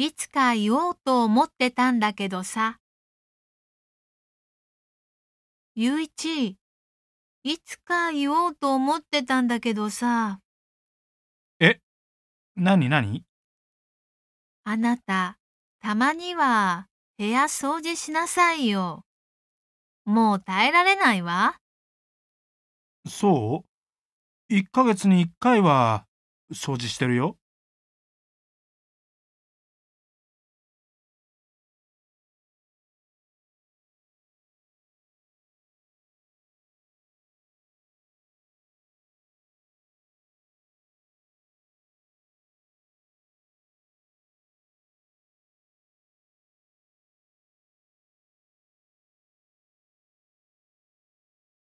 いつか言おうと思ってたんだけどさ。ゆういち、いつか言おうと思ってたんだけどさ。え、なになにあなた、たまには部屋掃除しなさいよ。もう耐えられないわ。そう ?1 ヶ月に1回は掃除してるよ。